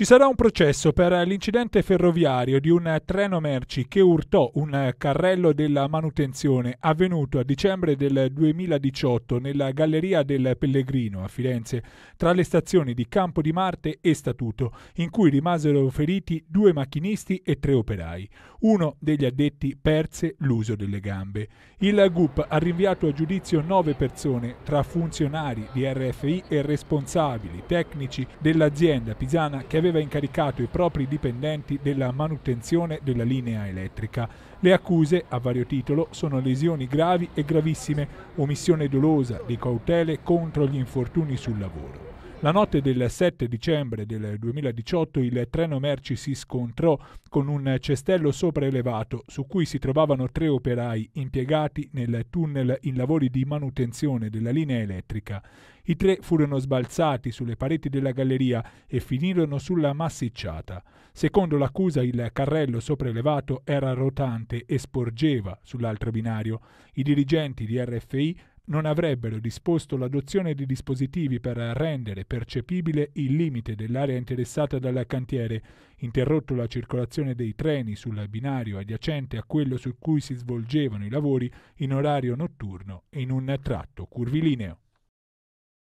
Ci sarà un processo per l'incidente ferroviario di un treno merci che urtò un carrello della manutenzione avvenuto a dicembre del 2018 nella Galleria del Pellegrino a Firenze, tra le stazioni di Campo di Marte e Statuto, in cui rimasero feriti due macchinisti e tre operai. Uno degli addetti perse l'uso delle gambe. Il GUP ha rinviato a giudizio nove persone, tra funzionari di RFI e responsabili tecnici dell'azienda pisana che aveva aveva incaricato i propri dipendenti della manutenzione della linea elettrica. Le accuse, a vario titolo, sono lesioni gravi e gravissime, omissione dolosa di cautele contro gli infortuni sul lavoro. La notte del 7 dicembre del 2018 il treno merci si scontrò con un cestello sopraelevato su cui si trovavano tre operai impiegati nel tunnel in lavori di manutenzione della linea elettrica. I tre furono sbalzati sulle pareti della galleria e finirono sulla massicciata. Secondo l'accusa il carrello sopraelevato era rotante e sporgeva sull'altro binario. I dirigenti di RFI non avrebbero disposto l'adozione di dispositivi per rendere percepibile il limite dell'area interessata dal cantiere, interrotto la circolazione dei treni sul binario adiacente a quello su cui si svolgevano i lavori in orario notturno e in un tratto curvilineo.